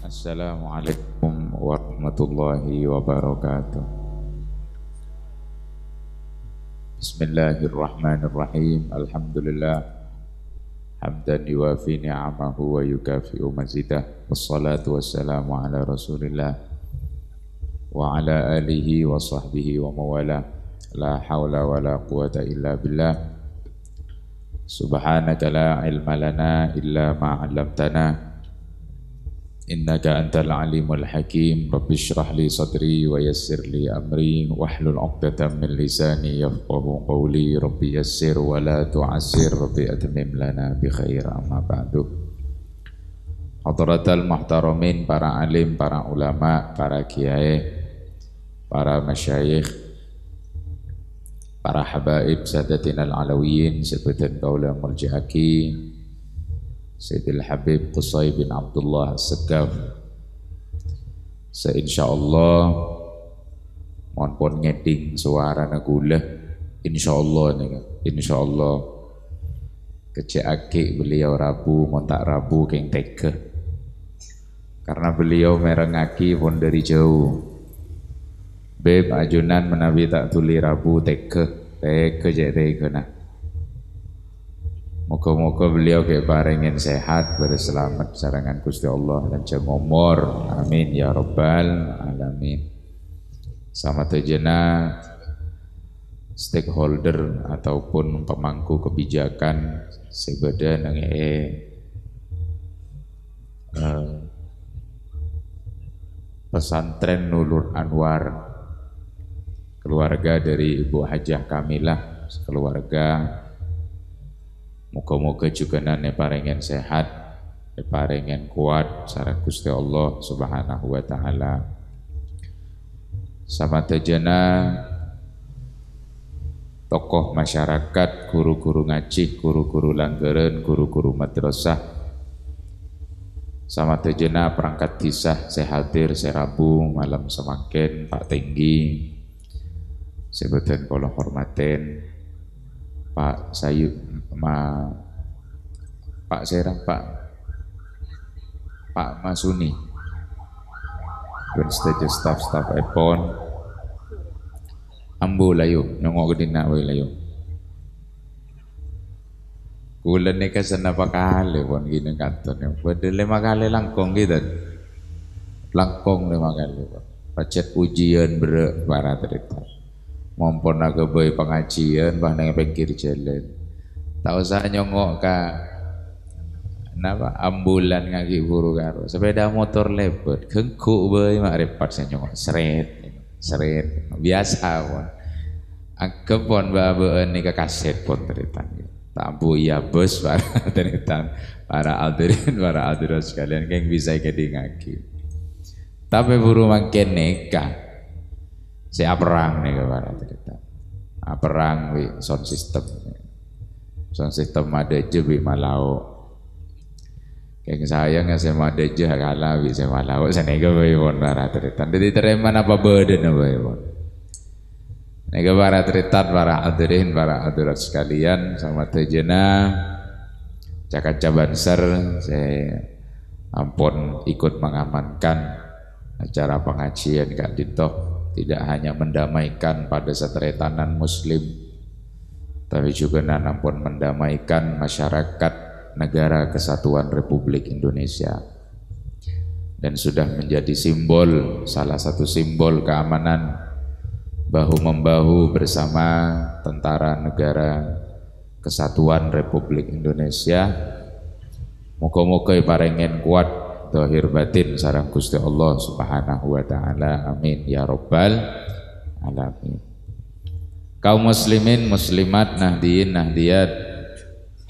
Assalamualaikum warahmatullahi wabarakatuh Bismillahirrahmanirrahim Alhamdulillah Hamdan yuafi ni'amahu wa yukafi'u mazidah Wassalatu wassalamu ala rasulillah Wa ala alihi wa sahbihi wa mawala La hawla wa la quwata illa billah Subhanaka la ilma lana illa ma'alamtana innaka antal alimul hakim rabbi syrah li sadri wa yassir li amri wahlul 'uqdatam min lisani yafqahu qawli rabbi yassir wa la tu'assir rabbi atmim lana bi khair amma ba'du Hadratal muhtaramin para alim, para ulama, para kiai, para masyayikh, para habaib sadatina al-alawiyin, sebutan kaula murji'aki, Sayyidil Habib Qusay bin Abdullah Segaf Seinsya Allah mohon pun ngeding suara nagula, Insya Allah Insya Allah kan, beliau Rabu montak Rabu keng teke karena beliau merengaki pun dari jauh Beb ajunan menabi tak tuli Rabu teke teke jek teke nah Moga-moga beliau keparingin sehat berselamat sarangan Gusti Allah dan jam Amin ya robbal alamin. Sama tujena, stakeholder ataupun pemangku kebijakan sebeda nang e eh, pesantren Nulur Anwar keluarga dari Ibu Hajah Kamilah keluarga Moga-moga juga nane parengen sehat, parengen kuat Syarat Gusti Allah Subhanahu wa taala. Sama tejena tokoh masyarakat, guru-guru ngaji, guru-guru langgeren, guru-guru madrasah, sama tejena perangkat kisah saya hadir malam semakin tak tinggi sebutan kalau hormatin Pak Sayu, Ma, Pak Serang, Pak Pak Masuni, Stage staff staff Epon, Ambo layu nyongok gedina wei layu Kula ni kasi napakahali pon gini kanto niyo. Ya. Pwede lima kali langkong gitu. Langkong lima kali pon. Pacet ujian berbarat para mumpun aku bayi e pengajian bah nang pinggir jalan. Tak usah nyongok ka napa ambulan ngaki buru karo sepeda motor lebet kengkuk bayi e, mak repot saya nyongok seret seret biasa pun anggap e pun bawa ini ke kaset pun teritan tambu ya bus para cerita para aldirin para aldirin kalian, keng bisa kedingaki tapi buru makin nekat saya perang nih berarti cerita Perang wi sound system. Sound system ada je wi malau. keng sayangnya nggak saya ada je kalah wi saya malau. Saya nego wi pun berarti cerita Jadi terima apa nih wi pun. nego para cerita para hadirin, para adurat sekalian, sama tejena, caban ser saya ampun ikut mengamankan acara pengajian Kak Dito tidak hanya mendamaikan pada seteretanan muslim tapi juga nanam pun mendamaikan masyarakat negara kesatuan Republik Indonesia dan sudah menjadi simbol salah satu simbol keamanan bahu membahu bersama tentara negara kesatuan Republik Indonesia muka-muka parengen kuat dohir batin sarang Gusti Allah Subhanahu wa taala. Amin ya rabbal alamin. Kaum muslimin muslimat nahdiin nahdiyat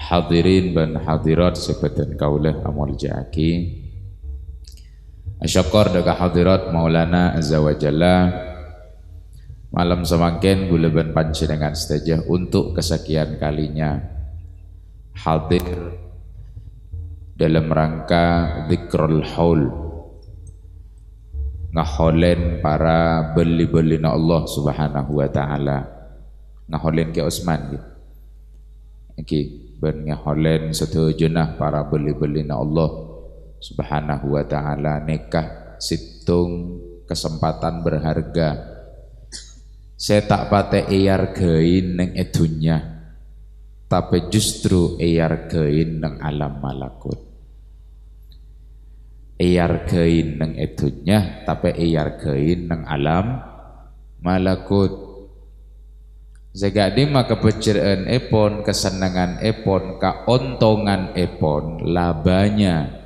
hadirin dan hadirat sebetan kaulah amul ja'aki Asyakor daga hadirat Maulana Azza wa Jalla Malam semangkin panci dengan setajah untuk kesekian kalinya hadir dalam rangka zikrul haul ngaholen para beli-beli na Allah subhanahu wa ta'ala ngaholen ke Osman gitu. Okay. Ben ngaholen satu para beli-beli na Allah subhanahu wa ta'ala nikah situng kesempatan berharga saya tak pate iyar gain neng edunya tapi justru iyar gain neng alam malakut iyargain neng edunya tapi iyargain neng alam malakut sehingga maka kebecirkan epon kesenangan epon keontongan epon labanya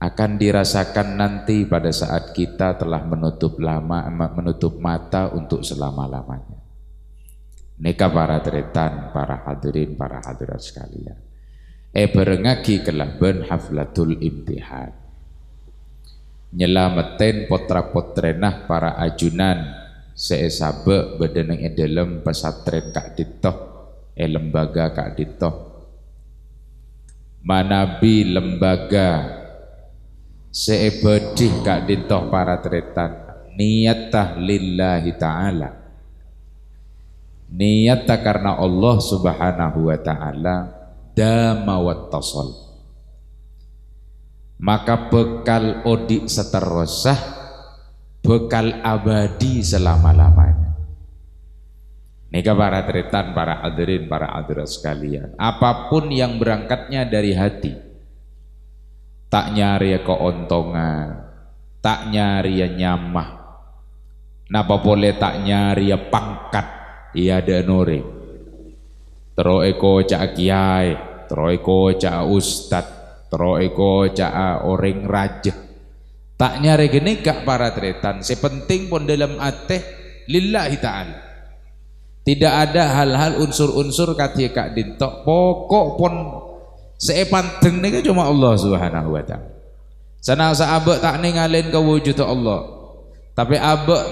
akan dirasakan nanti pada saat kita telah menutup lama menutup mata untuk selama-lamanya Neka para teretan, para hadirin, para hadirat sekalian. E eh, barengagi kelaben haflatul imtihan nyelamatin potra-potrenah para ajunan seesabe bedeneng edelem dalam pesatren kak ditoh e lembaga kak ditoh manabi lembaga seebedih kak ditoh para tretan niatah lillahi ta'ala niatah karena Allah subhanahu wa ta'ala dama wattasal maka bekal odik seterusah bekal abadi selama-lamanya Nika para tretan, para hadirin, para hadirat sekalian Apapun yang berangkatnya dari hati Tak nyari keontongan Tak nyari nyamah Napa boleh tak nyari pangkat Iya ada nuri Terus cak kiai Terus cak ustad tero eko caa ah, oring raja tak nyare gini kak para tretan sepenting pun dalam ateh lillahi ta'ala tidak ada hal-hal unsur-unsur katia ya kak dintok pokok pun seepanteng ini cuma Allah subhanahu wa ta'ala sana sahabat tak ningalin kewujud Allah tapi abak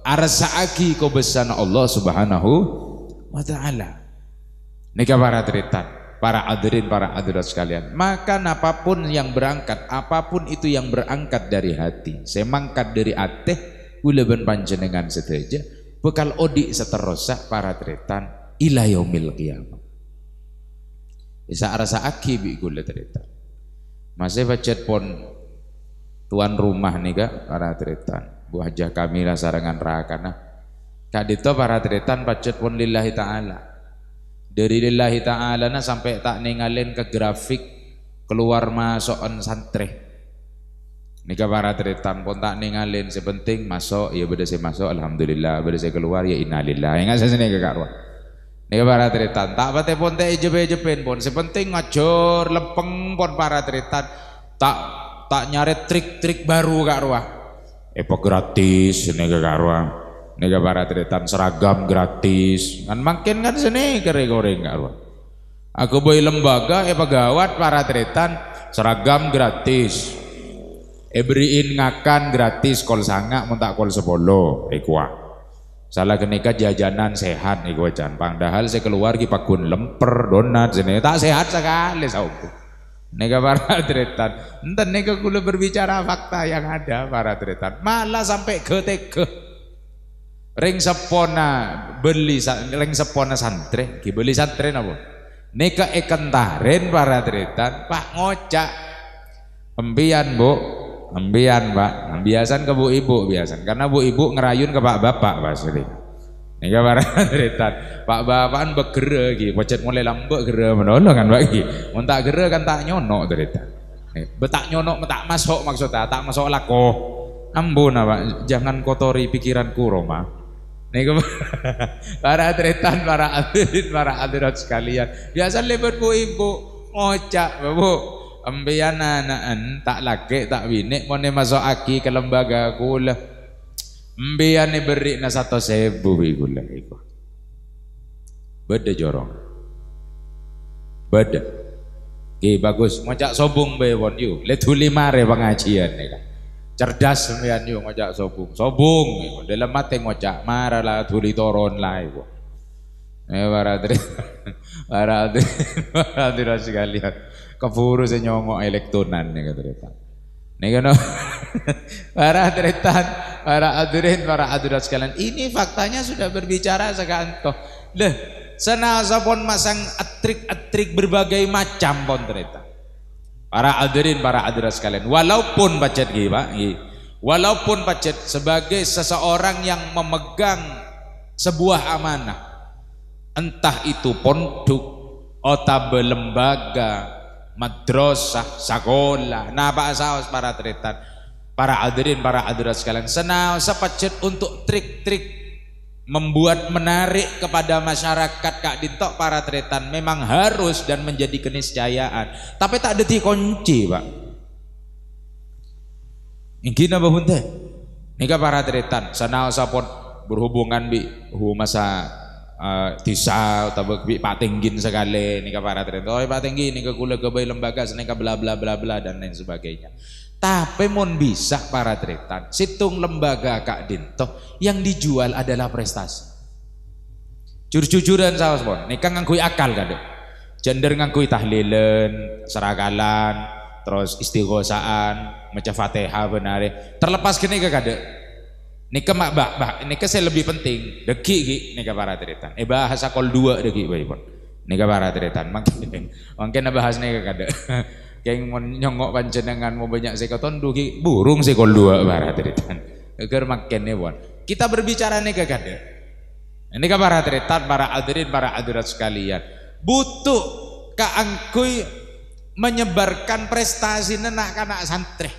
arsaaki besan Allah subhanahu wa ta'ala nikah para tretan para hadirin, para hadirat sekalian. Maka apapun yang berangkat, apapun itu yang berangkat dari hati. Saya mangkat dari ateh, uleban panjenengan seteja Bekal odik seterusnya para tretan ilayomil kiamat. bisa rasa aki bi gula tretan. Masih bacet pon tuan rumah nih kak para tretan. Bu Hajah Kamila sarangan rakanah. Kadito para tretan bacet pon lillahi ta'ala dari lillahi ta'ala nah sampai tak ningalin ke grafik keluar masuk on santri ke para tretan pun tak ningalin sepenting masuk ya beda saya masuk alhamdulillah beda saya keluar ya innalillah ingat saya sini ke karwa ke para tretan tak pate pun tak ijepin pun sepenting ngajur lepeng pun para tretan tak tak nyari trik-trik baru kak ruah epo gratis nika kak ruah para tretan seragam gratis. Kan makin kan sini kere goreng gak ruang. Aku boy lembaga eh pegawat para tretan seragam gratis. Eberiin eh, ngakan gratis kol sangak mentak kol sepolo ikuah. Eh, Salah kenika jajanan sehat nih eh, gue jampang. Dahal saya keluar ki pakun lemper donat sini tak sehat sekali sahuku. Nega para tretan. Enten nega kulo berbicara fakta yang ada para tretan. Malah sampai ke teke. Ring sepona beli ring sepona santri, ki beli santri napa? Nika ekentaren para tretan, Pak ngocak. pembian Bu. pembian Pak. Nah, biasan ke Bu Ibu biasan. Karena Bu Ibu ngerayun ke Pak Bapak sri Nika para tretan. Pak Bapakan begere ki, pocet mulai lambek gere menolong kan Pak ki. Mun tak gere kan tak nyono tretan. Eh, betak nyono betak masuk maksudnya, tak masuk lako. ambo Pak, jangan kotori pikiranku Roma. Niku para atletan, para atlet, para atlet sekalian. Biasa lebar bu ibu ngocak bu. Empian naan, tak laki tak winik mau masuk aki ke lembaga kula. Empian beri na satu sebu ibu lah ibu. Beda jorong. Beda. Ki bagus, ngocak sobung bewon yu. Letuli mare pengajian nih cerdas sampean yo ngajak sobung sobung dalam dalam ngajak marah lah, tuli toron lah ibu. eh para tri para tri para tri sekalian keburu saya nyongok elektronan nih kata mereka nih kan para adretan, para adurin para adurat sekalian ini faktanya sudah berbicara toh. deh senasa pun masang atrik-atrik berbagai macam pon ternyata Para hadirin, para hadirat sekalian. Walaupun pacet gih Pak, Walaupun pacet sebagai seseorang yang memegang sebuah amanah. Entah itu pondok, otabe lembaga, madrasah, sekolah. Nah, Pak Saos para tretan, para hadirin, para hadirat sekalian. senang sepacet untuk trik-trik membuat menarik kepada masyarakat Kak Dintok para tretan memang harus dan menjadi keniscayaan tapi tak ada kunci pak ini apa pun teh kak para tretan sana sapon berhubungan bi masa uh, eh, tisa atau bi tinggin sekali kak para tretan oh pak patinggin nikah kula kebai lembaga nikah bla bla bla bla dan lain sebagainya tapi mon bisa para tretan, situng lembaga Kak Dinto yang dijual adalah prestasi. Jujur-jujuran sama semua, kan ngangkui akal deh. Gender ngangkui tahlilan, seragalan, terus istighosaan, maca fatihah benar. Ya. Terlepas kini ke ini ke mak bak bak, ke saya lebih penting. Deki ki ke para tretan. Eh bahasa kol dua deki baik pun. ke para tretan, mungkin, mungkin bahas nikah kadek. yang nyongok panjenengan mau banyak sekoton duki burung sekol dua barat teritan agar makin nebon kita berbicara nih kakak ini kan para teritan para adrin para adirat sekalian butuh keangkui menyebarkan prestasi nenak kanak santri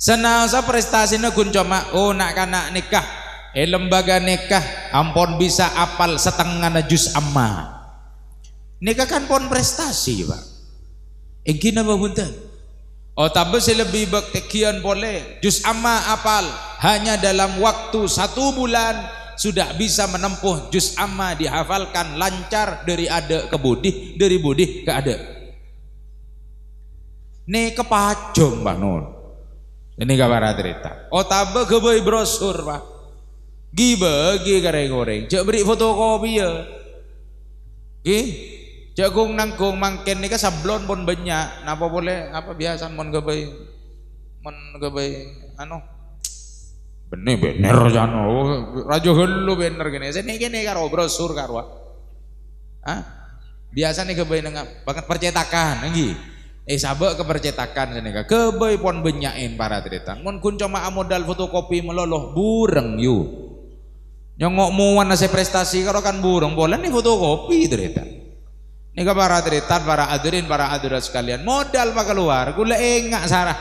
senasa prestasi kun cuma oh nak kanak nikah eh lembaga nikah ampun bisa apal setengah najus amma nikah kan pon prestasi pak Eginababuntan. Oh saya lebih bektekian boleh. Jus amma apal hanya dalam waktu satu bulan sudah bisa menempuh jus amma dihafalkan lancar dari ada ke budih, dari budi ke ada. Ini kepacung Pak nur, Ini kabar cerita. Oh tabe kebei brosur Pak. Gibe gi goreng-goreng. Cek beri fotokopi ya. Gih. Jagung nangkung mangken nika sablon pun banyak. Napa boleh apa biasa mon gabai mon gabai anu bener bener jano rajo hello bener gini saya nih gini karo brosur karo ah biasa nih gabai nengah banget percetakan lagi eh sabak ke percetakan sini kebay pon benyain para cerita mon kun cuma modal fotokopi meloloh bureng yu nyongok muan nasi prestasi karo kan burung boleh nih fotokopi cerita Nika para tretan, para hadirin, para adurat sekalian. Modal maka keluar, gula ingat sarah.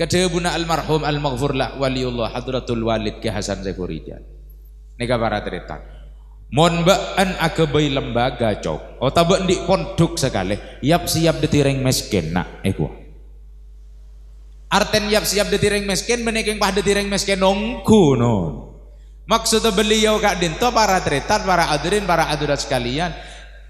Kedebuna almarhum al-maghfur la waliullah hadratul walid ke Hasan Sekurijal. Nika para mohon Mon baan agebai lembaga cok. Oh tabak di pondok sekali. Yap siap ditiring meskin nak ego. Eh, Arten yap siap ditiring meskin meneking pah ditiring meskin nongku non. Maksudnya beliau kak dinto para tretan, para adurin, para adurat sekalian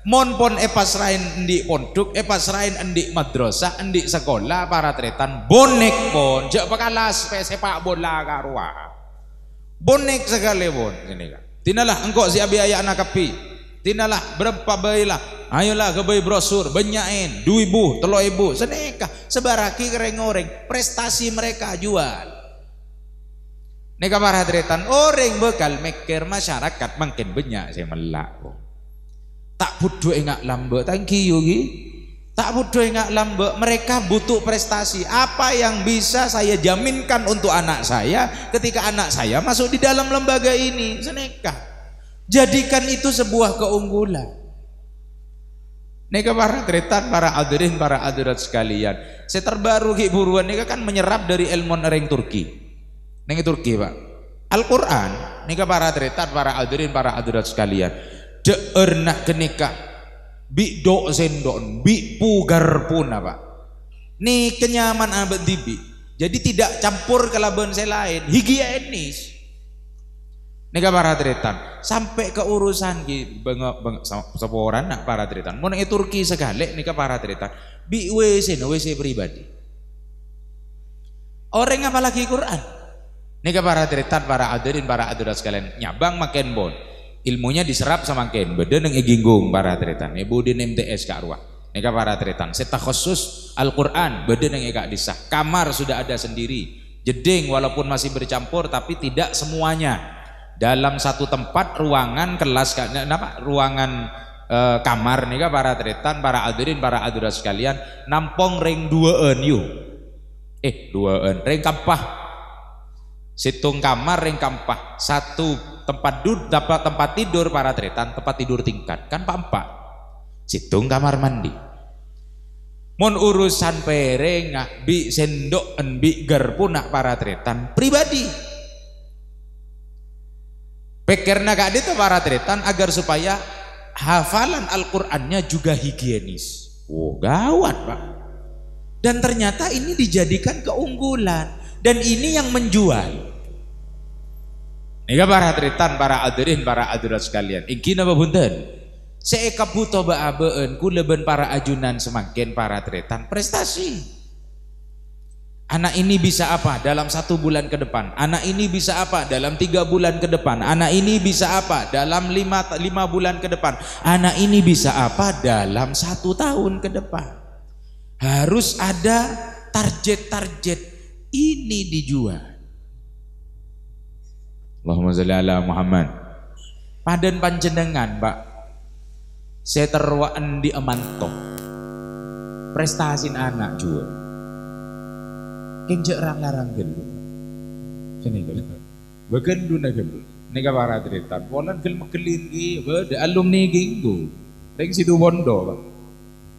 Mon pon epasrain endik pondok, epasrain endik madrasah, endik sekolah, para tretan bonek pon. Jak bakal sepak bola karua. Bonek segala pon ini kan. Tinalah engkau si abi ayak anak kepi. Tinalah berapa bayilah. Ayolah kebay brosur, benyain, dua ibu, telo ibu, seneka, sebaraki kering oreng prestasi mereka jual. Neka para tretan, orang bekal mikir masyarakat makin banyak saya melak. Tak butuh enggak lambe. Thank you yogi Tak butuh enggak lambe. Mereka butuh prestasi. Apa yang bisa saya jaminkan untuk anak saya ketika anak saya masuk di dalam lembaga ini? Seneka. Jadikan itu sebuah keunggulan. Nega para tretan, para adirin, para adirat sekalian. Saya terbaru ki buruan neka kan menyerap dari ilmu nereng Turki. Nengi Turki pak. Al Quran. Nega para tretan, para adirin, para adirat sekalian. Jernak nak kenikah. Bi do sendon, bi pugar pun apa. Ni kenyaman abad dibi. Jadi tidak campur kelaban saya lain, higienis. Ya Ini para tretan sampai ke urusan ki bengok bengok orang nak para tretan. Mun Turki segale nika para tretan. Bi WC no WC pribadi. Orang apalagi Quran. Nika para tretan, para adirin para hadirat sekalian nyabang makan bon ilmunya diserap sama kain beda neng iginggung para tretan ibu di MTS kak ruah Eka para tretan seta khusus Al-Quran beda neng eka disah kamar sudah ada sendiri jeding walaupun masih bercampur tapi tidak semuanya dalam satu tempat ruangan kelas kenapa ruangan e, kamar nih para tretan para adurin para adura sekalian nampong ring dua yu eh dua en ring kampah situng kamar ring kampah satu tempat duduk tempat, tempat tidur para tretan tempat tidur tingkat kan pak empat, situng kamar mandi mun urusan pereng bi sendok bi nak para tretan pribadi pikirna gak itu para tretan agar supaya hafalan Al-Qur'annya juga higienis wow oh, gawat pak dan ternyata ini dijadikan keunggulan dan ini yang menjual Nika para tritan, para adirin, para adirat sekalian. Iki napa bunten? Saya kebutuh baabeun ku kuleben para ajunan semakin para tretan prestasi. Anak ini bisa apa dalam satu bulan ke depan? Anak ini bisa apa dalam tiga bulan ke depan? Anak ini bisa apa dalam lima, lima bulan ke depan? Anak ini bisa apa dalam satu tahun ke depan? Harus ada target-target ini dijual. Allahumma salli ala Muhammad. Padan panjenengan, Pak. terwaan di emantok Prestasi anak juga. Kenjek rang larang gelu. Sini gelu. Begendu na gelu. Nika para cerita. Polan gelu megelin ki, beda alumni ginggu. Ring situ bondo, Pak.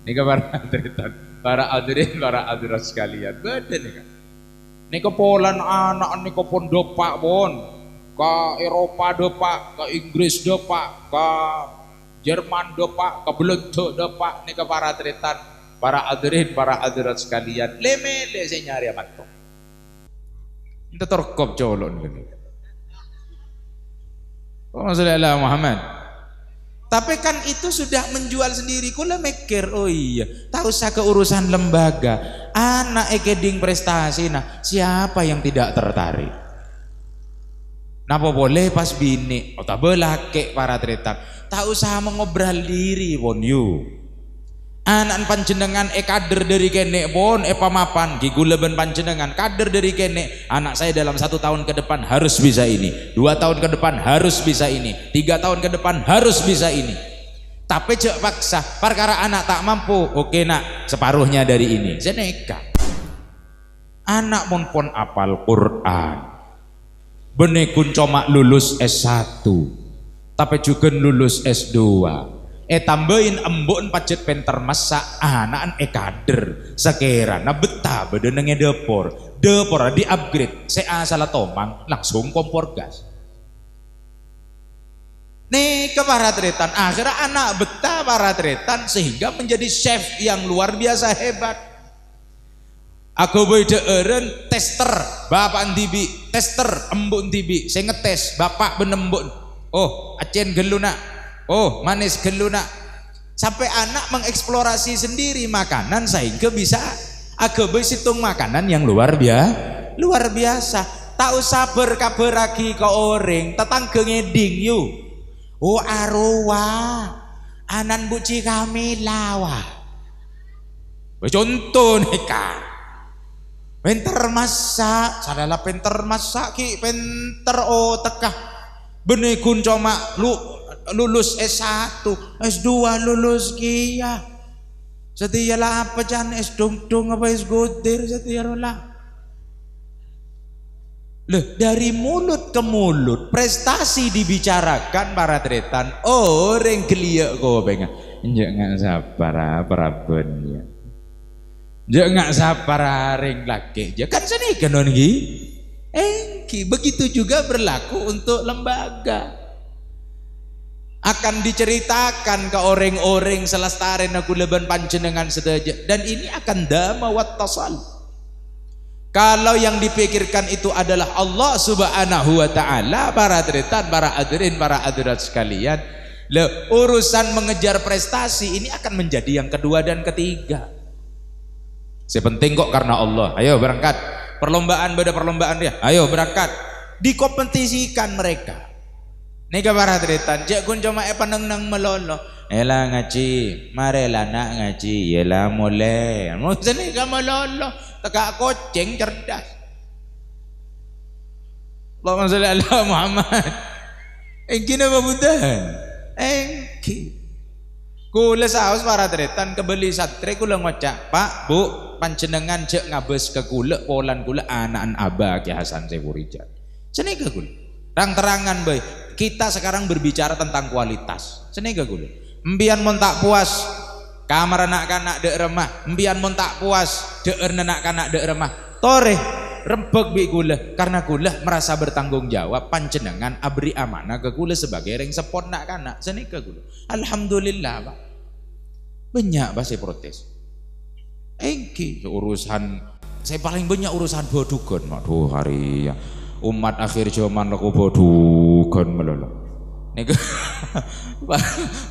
Nika para cerita. Para hadirin, para hadirat sekalian. Beda nika. Nika polan anak, nika pondok pak bon ke Eropa deh pak, ke Inggris deh pak, ke Jerman deh pak, ke Belanda deh pak, ini ke para tretan, para adrin, para adrat sekalian. Leme le saya nyari amat tuh. Itu terkop colon gini. Oh, Rasulullah Muhammad. Tapi kan itu sudah menjual sendiri. Kula mikir, oh iya, tak usah ke urusan lembaga. Anak ekeding prestasi, nah siapa yang tidak tertarik? Napa boleh pas bini, oh, tak belah kek para tretan Tak usah mengobrol diri won you. Anak panjenengan e kader dari kene bon e pamapan gigu panjenengan kader dari kene anak saya dalam satu tahun ke depan harus bisa ini dua tahun ke depan harus bisa ini tiga tahun ke depan harus bisa ini tapi cek paksa perkara anak tak mampu oke nak separuhnya dari ini saya anak pun pon apal Quran kun cuma lulus S1 tapi juga lulus S2 eh tambahin embun pacet penter masa anakan eh kader sekira nah betah bedenengnya depor depor di upgrade saya salah tomang langsung kompor gas Nih ke tretan akhirnya anak betah para tretan sehingga menjadi chef yang luar biasa hebat. Aku boleh eren tester, bapak ndibi tester, embun ndibi saya ngetes, bapak benembun. Oh, acen geluna, oh manis geluna. Sampai anak mengeksplorasi sendiri makanan sehingga bisa aku boy situng makanan yang luar biasa, luar biasa. Tak usah berkabar lagi ke orang, ke ngeding you. Oh arwah, anan buci kami lawa. Contoh kak Pinter masak, sadala penter masak ki pinter oh tekah. Benih kun cuma lu lulus S1, S2 lulus kia. Ya. Setia lah apa jan S dong dong apa S godir setia lah. Loh, dari mulut ke mulut prestasi dibicarakan para tretan orang oh, keliak kau pengen jangan sabar ah, para benya Jangan nggak sabar laki. lagi. Ya kan sini kanon gi. Engki eh, begitu juga berlaku untuk lembaga. Akan diceritakan ke orang-orang selestaren aku leban panjenengan sedaja dan ini akan dama tasal. Kalau yang dipikirkan itu adalah Allah Subhanahu wa taala, para tretan, para adrin, para adirat sekalian, Le, urusan mengejar prestasi ini akan menjadi yang kedua dan ketiga. Sepenting kok karena Allah. Ayo berangkat. Perlombaan beda perlombaan dia. Ayo berangkat. Dikompetisikan mereka. Nih kabar tritan. Cek kun cuma e neng neng melolo. Ela ngaji. Marela nak ngaji. Ela mulai. Musa kau melolo. Tegak koceng cerdas. Allahumma sholli ala Muhammad. Engki nama budahan. Engki. Kula saos tretan kebeli satre kula ngocak, Pak, Bu, panjenengan cek ngabes ke kula polan kula anakan Abah Ki Hasan Sepurija. Senega kula. Rang terangan boy, kita sekarang berbicara tentang kualitas. Senega kula. Embian mon tak puas kamar anak-anak dek remah, embian mon tak puas dek nenak anak dek remah. Toreh rempek bi kula karena kula merasa bertanggung jawab panjenengan abri amanah ke kula sebagai reng sepon nak kana senika kula alhamdulillah Pak banyak bahasa protes engki urusan saya paling banyak urusan bodukan waduh hari ya. umat akhir zaman aku bodukan melolong Nego.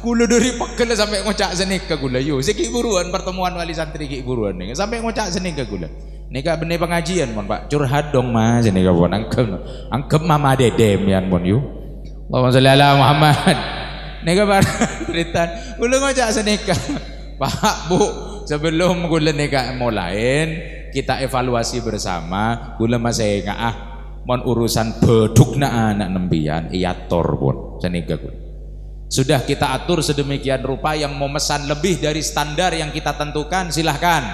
kula dari pegel sampai ngocak senika kula yuk Siki buruan pertemuan wali santri ki buruan nih. Sampai ngocak senika kula. Nika benih pengajian mon pak curhat dong mas ini kawan angkem angkem mama dede mian ya, mon yuk. Allahumma sholli ala Muhammad. Nika barang cerita, ulo ngajak senika. Pak Bu, sebelum gula nika mulain, kita evaluasi bersama gula masih nggak ah mon urusan beduk na anak nembian iya torbon senika gula. Sudah kita atur sedemikian rupa yang mau mesan lebih dari standar yang kita tentukan silahkan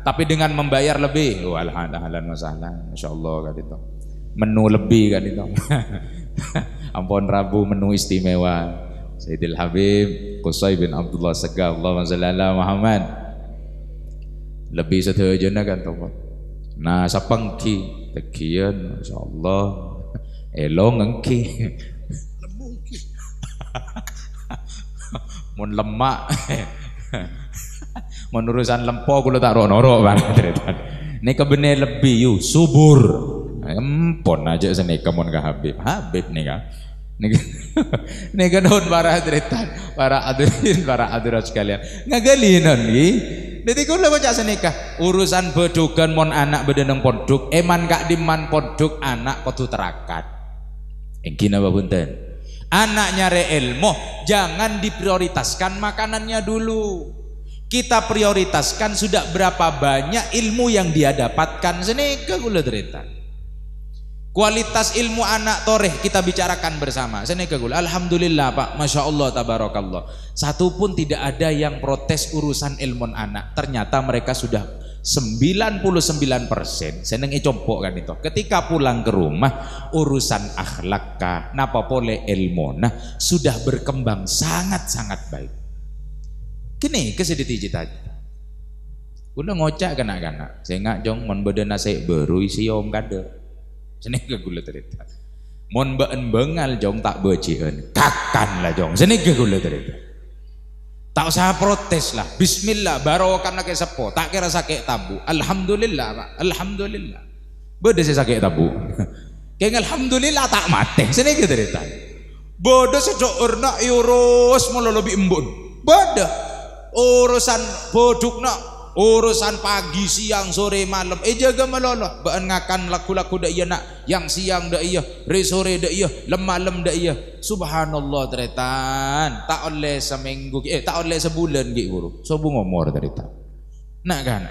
tapi dengan membayar lebih. Oh, alhamdulillah masalah. Allah kan itu. Menu lebih kan itu. Ampun Rabu menu istimewa. Sayyidil Habib Qusay bin Abdullah Sega Allahumma salli Muhammad. Lebih sedayana kan to. Nah, sapengki tekian insyaallah elong engki lemungki mun lemak menurusan lempo kula tak rok-rok barang ini kebenar lebih yuk subur empon aja sini mon ke Habib Habib nih nika nika non para hadirat para hadirin para hadirat sekalian ngegelinan nih Jadi kula baca senika urusan bedugan mon anak bedeneng pondok eman kak diman pondok anak kotu terakat engkin apa punten anaknya re ilmu jangan diprioritaskan makanannya dulu kita prioritaskan sudah berapa banyak ilmu yang dia dapatkan senika gula cerita kualitas ilmu anak toreh kita bicarakan bersama senika gula alhamdulillah pak masya Allah tabarakallah satu pun tidak ada yang protes urusan ilmu anak ternyata mereka sudah 99 persen seneng compok kan itu ketika pulang ke rumah urusan akhlak napa pole ilmu nah sudah berkembang sangat-sangat baik Kini kesedih cita-cita. Kulo ngocak kena. Saya sehingga jong mon bedena saya isi siom kade. Sini ke gula cerita. Mon been bengal jong tak becian, kakan lah jong. Sini ke gula cerita. Tak usah protes lah. Bismillah, barokah nak sepo. Tak kira sakit tabu. Alhamdulillah, Alhamdulillah. Beda saya sakit tabu. Kayak alhamdulillah tak mati. Sini ke cerita. Bodoh sejak urna yurus mulu lebih embun. Bodoh urusan bodukna urusan pagi siang sore malam eh jaga meloloh baan ngakan laku-laku dak iya nak yang siang dak iya re sore dak iya lem malam dak iya subhanallah teretan tak oleh seminggu eh tak oleh sebulan gik buru sobu ngomor teretan nak kan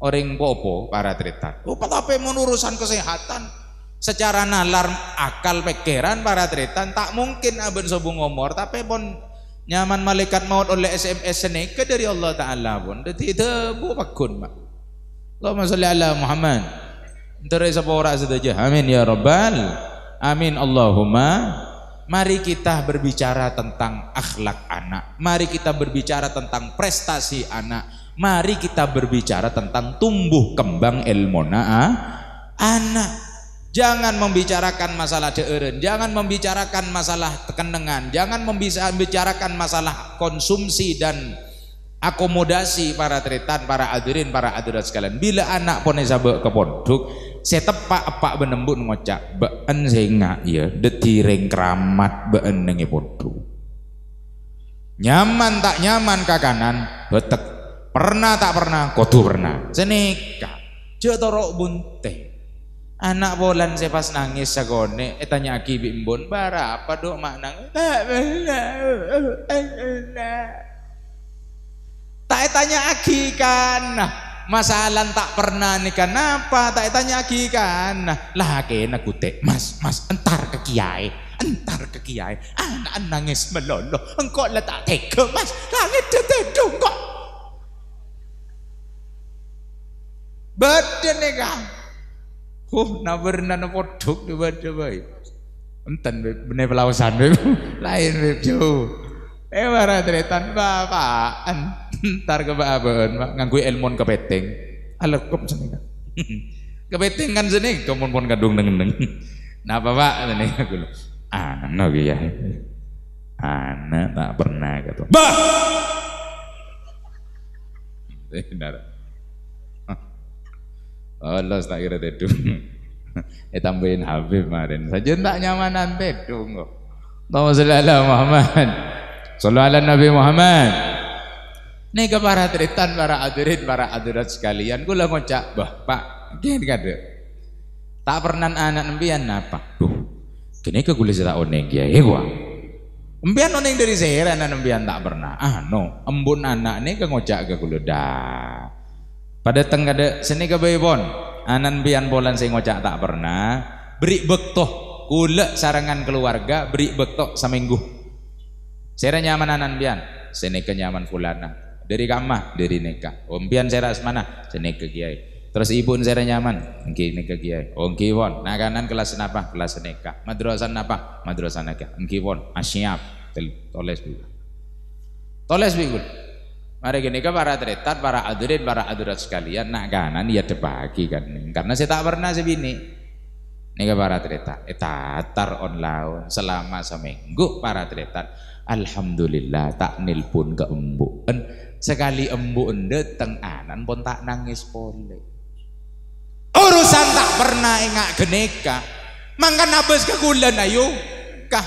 orang popo para teretan oh tapi urusan kesehatan secara nalar akal pikiran para teretan tak mungkin abon sobung ngomor tapi pun Nyaman malaikat maut oleh SMS seneka dari Allah Ta'ala pun. Dia tidak berpakun. Allahumma salli ala Muhammad. Entar siapa orang saja. Amin ya rabbal. Amin Allahumma. Mari kita berbicara tentang akhlak anak. Mari kita berbicara tentang prestasi anak. Mari kita berbicara tentang tumbuh kembang ilmu ah, anak. Jangan membicarakan masalah deeren, jangan membicarakan masalah tekenengan, jangan membicarakan masalah konsumsi dan akomodasi para tretan, para adirin, para adirat sekalian. Bila anak pone sabe ke pondok, saya tepak apa benembut ngocak, been singa ya, detiring keramat been nengi pondok. Nyaman tak nyaman kakanan, betek. Pernah tak pernah, kotor pernah. Senika, jetorok bunting Anak bolan saya pas nangis sagone, eh tanya aki bimbon, bara apa dok mak nangis? Tak tak tanya aki kan, masalah tak pernah nih kenapa? Tak tanya aki kan, lah kan, kan, kena kutek mas mas entar ke kiai, entar ke kiai, anak nangis melolo, engkau lah tak tega mas, langit tetedung kok. Badan nih kan, Oh, nawernan podhok diwada wae. Enten bener pelawasan lain beb jauh. Eh warah tretan bapaan. Entar kebabaen Pak nganggo ilmu kepeting. Alekep Ke kepeting kan seneng, kemun pun kadung neng-neng. Napa Pak Ini aku lho. ya. Anak tak pernah gitu. Bah. Benar. Allah oh, tak kira dedung. eh tambahin Habib kemarin. Saja tak nyamanan bedung kok. Tahu selalu Muhammad. Selalu Nabi Muhammad. Nih ke para tritan, para adurit, para adurat sekalian. Gula ngocak, bah, pak, gini kade. Tak pernah anak nembian apa. Nah, Duh, kini ke gula cerita oneng ya, ya gua. Nembian oneng dari sehera, anak nembian tak pernah. Ah anu, no, embun anak nih ke ngocak ke gula dah pada teng tenggada seni kebaypon anan bian bolan sing ngocak tak pernah beri bektoh kulek sarangan keluarga beri bektoh seminggu saya nyaman anan bian seni kenyaman fulana dari kamah dari nikah Bian saya mana seni ke kiai terus ibu saya nyaman ini nikah kiai engki won nah kanan kelas apa kelas neka madrasan apa madrasan nikah engki won asyap toles bigul toles bigul Mari gini ke para tretat, para adurin, para adurat sekalian, nak kanan ya debagi kan. Karena saya tak pernah sebini. Ini ke para tretat, etatar eh, on laun selama seminggu para tretat. Alhamdulillah tak nil pun ke embuken. Sekali embu ende teng anan pun tak nangis pole. Urusan tak pernah ingat geneka. Mangkan abes ke kulen ayo. Kah.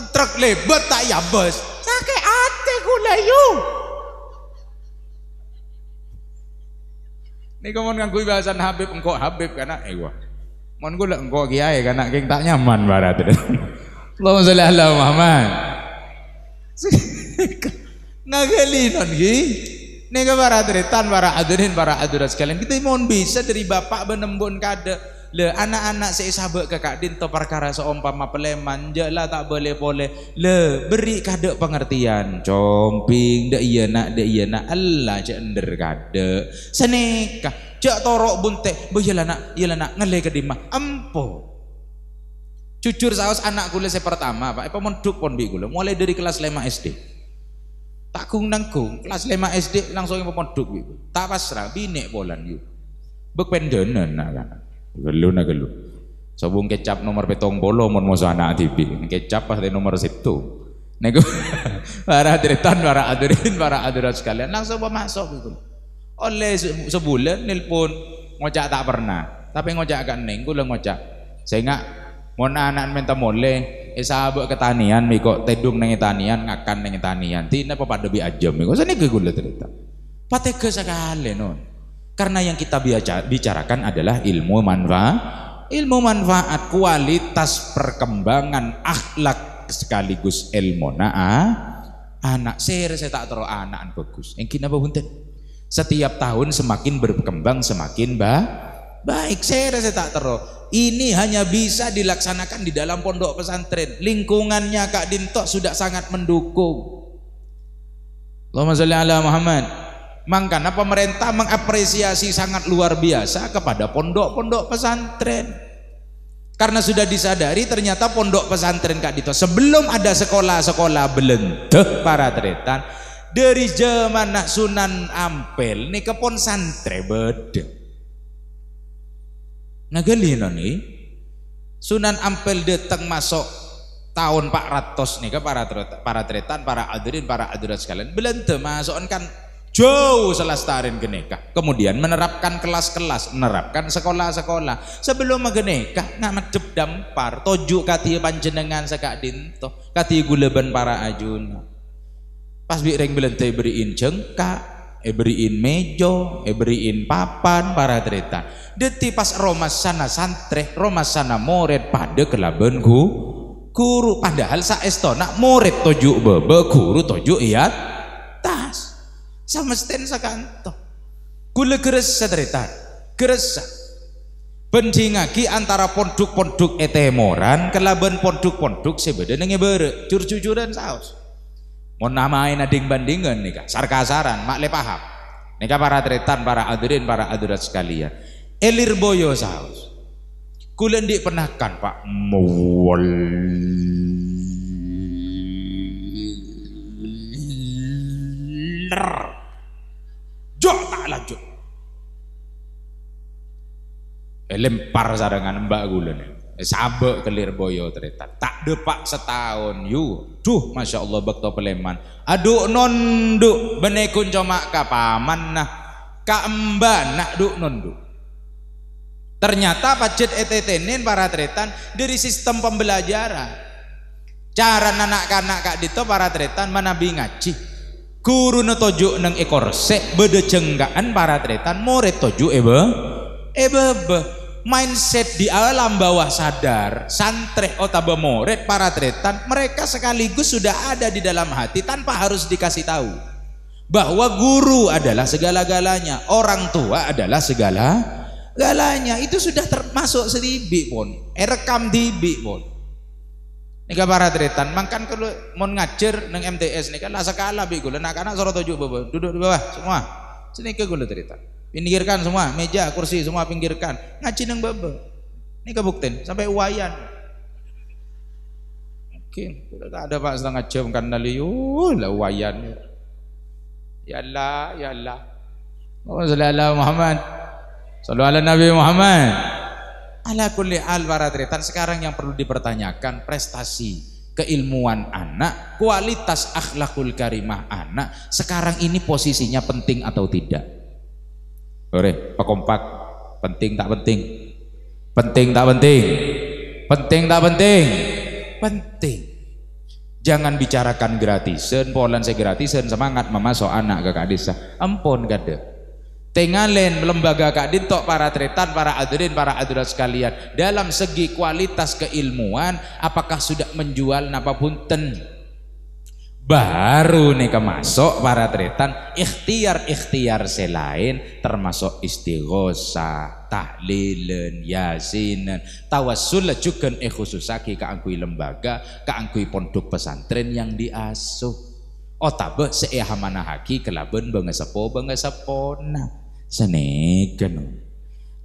Truk lebat tak ya bes. Sakit hati kula yuk. Niku mun nganggo bahasan Habib engko Habib kana ewa. Eh, mon kula engko kiai kana king tak nyaman barat. Allahumma sholli ala Muhammad. Ngagelinon ki. Nika para adritan, para adunin, para adurat sekalian. Kita mohon bisa dari bapak benembun kade. Le anak-anak saya sabek kakak din perkara seumpama peleman je tak boleh boleh. Le beri kade pengertian. Comping de iya nak de iya nak Allah je kade. Seneka jak torok bunte boyalah nak iyalah nak ke kedima empo. Jujur saus anak kule saya pertama pak. Apa menduk pon bi kule mulai dari kelas lima SD tak kung nangkung kelas lima SD langsung yang bi. tak pasrah binek bolan yuk bek nana nak kan gelu-gelu na Sabung kecap nomor petong bolo mon mosa anak TV. Kecap pasti nomor situ. Nego para adretan para adrin, para adrat sekalian langsung masuk gitu. Oleh sebulan nelpon ngocak tak pernah. Tapi ngocak agak neng, gue ngocak. Saya nggak mau anak minta mole. Eh sahabat ketanian, miko tedung neng tanian, ngakan neng tanian. Tina apa pada bi aja miko. Saya nih gue cerita. Pateke sekali non. Karena yang kita bicarakan adalah ilmu manfaat, ilmu manfaat kualitas perkembangan akhlak sekaligus ilmu naa ah, anak saya saya tak terlalu anak bagus. yang apa bunten? Setiap tahun semakin berkembang semakin ba baik saya saya tak terlalu. Ini hanya bisa dilaksanakan di dalam pondok pesantren. Lingkungannya Kak Dinto sudah sangat mendukung. Allahumma salli ala Muhammad. Makanya pemerintah mengapresiasi sangat luar biasa kepada pondok-pondok pesantren. Karena sudah disadari ternyata pondok pesantren Kak Dito sebelum ada sekolah-sekolah belentuh para tretan dari zaman nak Sunan Ampel nih ke pon santre bede. Nah gelino nih Sunan Ampel datang masuk tahun 400 nih ke para tretan, para tretan, para adirin, para sekalian. belenteh masuk kan jauh selastarin geneka kemudian menerapkan kelas-kelas menerapkan sekolah-sekolah sebelum geneka nggak medep dampar tojuk kati panjenengan sekak dinto kati guleban para ajuna pas bireng teh beriin cengkak eh beriin mejo eh beriin papan para terita deti pas Roma sana santri Roma sana murid pada kelaben ku guru padahal saestona murid tojuk bebe guru tojuk iya sama stand sakanto kula geres sederetan geres lagi antara pondok-pondok etemoran kelaban pondok-pondok sebeda nengi cur dan saus mau namain ading bandingan nih kak, sarkasaran le paham nih para tretan para adurin para adurat sekalian elir boyo saus kulendik penakan pak mual bener jok tak lanjut eh, lempar sarangan mbak gulen eh, sabek kelir boyo terita tak depak setahun yu duh masya Allah bakto peleman aduk nonduk benekun cuma kapaman nah ka emba nak duk nonduk ternyata pacet etetenin para tretan dari sistem pembelajaran cara anak-anak kak dito para tretan mana cih Guru toju nang ekor bede cenggaan para tretan more toju ebe ebe be mindset di alam bawah sadar santri otabemo more para tretan mereka sekaligus sudah ada di dalam hati tanpa harus dikasih tahu bahwa guru adalah segala-galanya orang tua adalah segala galanya itu sudah termasuk sedih pun erekam dibik pun para baradretan, makan kalau mau ngajar neng MTS nika lah sekala bi gula nak anak sorot tujuh bawah, duduk di bawah semua. Sini ke gula cerita. Pinggirkan semua, meja, kursi semua pinggirkan. Ngaji neng bawah. ini buktin sampai uayan, Mungkin tak ada pak setengah jam kan nali, lah wayan. Ya Allah, ya Allah. Allahumma sholli Muhammad. Sallallahu Alaihi Nabi Muhammad. Ala kulli al waradretan sekarang yang perlu dipertanyakan prestasi keilmuan anak, kualitas akhlakul karimah anak sekarang ini posisinya penting atau tidak? Ore, pekompak penting tak penting? Penting tak penting? Penting tak penting? Penting. Jangan bicarakan gratisan, polan saya gratisan semangat mama so anak ke empon Ampun kada. Tengalen lembaga Kak Dintok, para tretan, para adrin, para adrat sekalian. Dalam segi kualitas keilmuan, apakah sudah menjual napa punten? Baru nih kemasok para tretan, ikhtiar-ikhtiar selain termasuk istighosa, tahlilan, yasinan, tawassul juga eh, lagi keangkui lembaga, keangkui pondok pesantren yang diasuh. Oh tabah seeha manahaki kelaben bengesepo nah senegen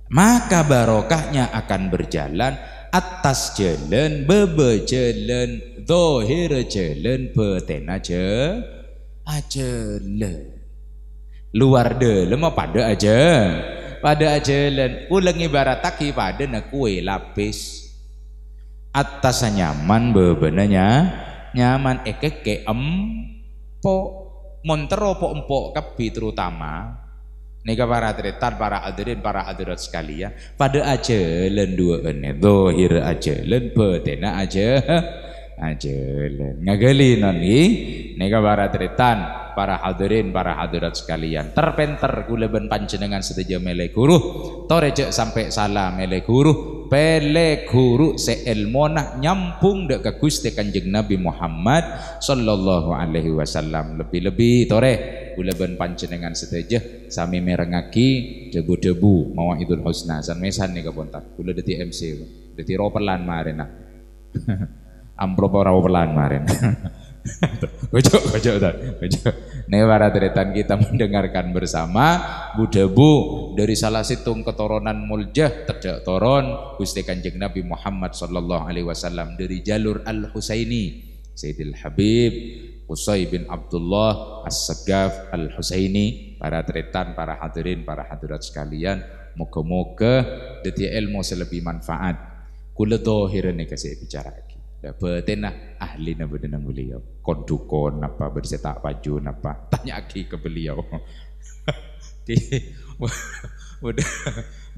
maka barokahnya akan berjalan atas jalan bebe jalan dohir jalan betena aja aja luar de dalam pada aja pada aja le ulangi barataki pada na kue lapis atas nyaman bebenanya nyaman ekeke empo montero po empo kapi terutama Nika para tretan, para adirin, para adirat sekali ya. Pada aja len dua ene, dohir aja len betena aja ha, aja len. Ngageli nanti. Nika para tretan, para hadirin, para hadirat sekalian. Ya. Terpenter pancen dengan setuju melek guru. Torejek sampai salah melek guru. Pele guru seelmona nyampung dek kegus dekan jeng Nabi Muhammad sallallahu alaihi wasallam. Lebih-lebih tore kula ben panjenengan sedaya sami merengaki debu-debu idul husna san mesan nika bontak kula deti MC deti roperlan marena ah. amplop roperlan ropelan maren Kocok, kocok, kocok. Nih para deretan kita mendengarkan bersama Budebu dari salah situng ketoronan muljah terdak toron Gusti Kanjeng Nabi Muhammad sallallahu alaihi wasallam dari jalur Al Husaini Sayyidil Habib Usai bin Abdullah As-Sagaf Al-Husaini, para tretan, para hadirin, para hadirat sekalian, moga-moga detik ilmu selebih manfaat. Kula ini kasih bicara lagi. Dah betenah ahli nabi dengan beliau. Kondukon apa bercetak baju apa tanya lagi ke beliau. Di udah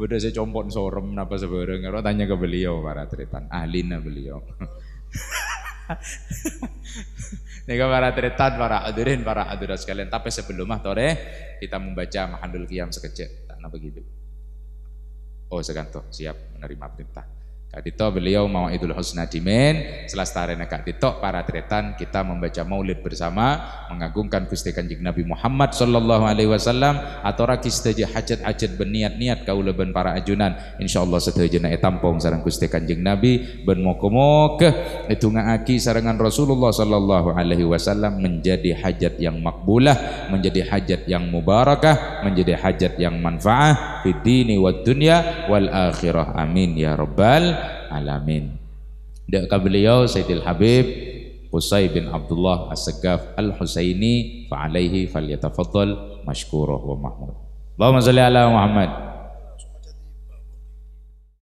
udah saya compot sorem apa sebarang orang tanya ke beliau para tretan ahli beliau. Nika para tretan, para adurin, para adurat sekalian. Tapi sebelum mah tore kita membaca mahandul kiam sekecil, Tak begitu. Oh seganto, siap menerima perintah. Kak Tito beliau mau Idul Husna Dimen. Selasa selastarena Kak Tito para tretan kita membaca maulid bersama mengagungkan Gusti Kanjeng Nabi Muhammad sallallahu alaihi wasallam atau rakis kisteje hajat-hajat berniat-niat kaula ben para ajunan insyaallah sedayana e tampung sareng Gusti Kanjeng Nabi ben moko-moko itu aki sarengan Rasulullah sallallahu alaihi wasallam menjadi hajat yang makbulah, menjadi hajat yang mubarakah, menjadi hajat yang manfaah di dini wad dunya wal akhirah. Amin ya rabbal alamin. Dekat beliau Sayyidil Habib Husay bin Abdullah As-Sagaf Al-Husaini fa alaihi falyatafaddal mashkuruh wa mahmud. Allahumma salli ala Muhammad.